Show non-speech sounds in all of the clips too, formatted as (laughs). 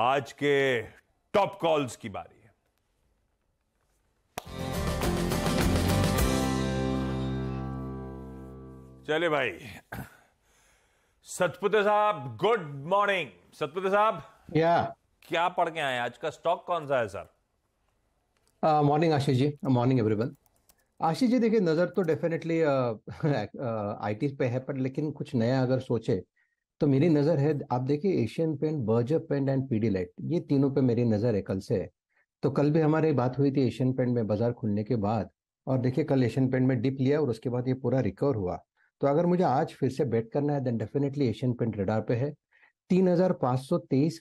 आज के top calls की बारी है चले भाई सतपुते साहब गुड मॉर्निंग सतपुते साहब या क्या पढ़ के आए आज का स्टॉक कौन सा है sir morning Ashish ji morning everyone Ashish ji देखिए नजर तो डेफिनेटली आईटी (laughs) पे है पर लेकिन कुछ नया अगर सोचे तो मेरी नज़र है आप देखिए Asian paint Berger paint and Pidilite ये तीनों पे मेरी नज़र है कल से तो कल भी हमारे बात हुई थी एशियन पेंट में बाजार खुलने के बाद और देखिए कल एशियन पेंट में डिप लिया और उसके बाद ये पूरा रिकवर हुआ तो अगर मुझे आज फिर से बेट करना है then definitely Asian paint radar पे है तीन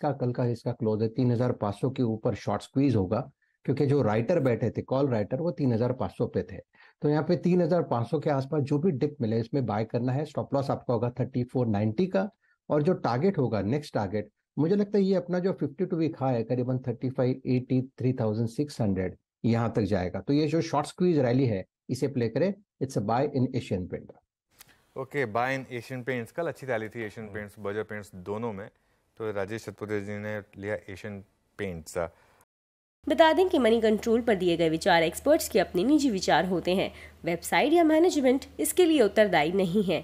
का कल का इसका क्लोज है तीन के ऊपर शॉर्ट स्क्वीज होगा क्योंकि जो राइटर बैठे थे कॉल राइटर वो तीन पे थे तो यहाँ पे तीन के आसपास जो भी डिप मिले इसमें बाय करना है स्टॉप लॉस आपका होगा थर्टी का और जो टारगेट होगा नेक्स्ट टारगेट मुझे लगता है ये अपना जो फिफ्टी टू वीक हाई है करीबन thirty five eighty three thousand six hundred यहां तक जाएगा तो ये जो शॉर्ट स्क्वीज रैली है इसे प्ले करें it's a buy in Asian paint okay buy in Asian paints कल अच्छी रैली थी एशियन पेंट्स बजर पेंट्स दोनों में तो राजेश छतपुते जी ने लिया एशियन पेंट्स बता दें कि मनी कंट्रोल पर दिए गए विचार एक्सपर्ट्स के अपने निजी विचार होते हैं वेबसाइट या मैनेजमेंट इसके लिए उत्तरदायी नहीं है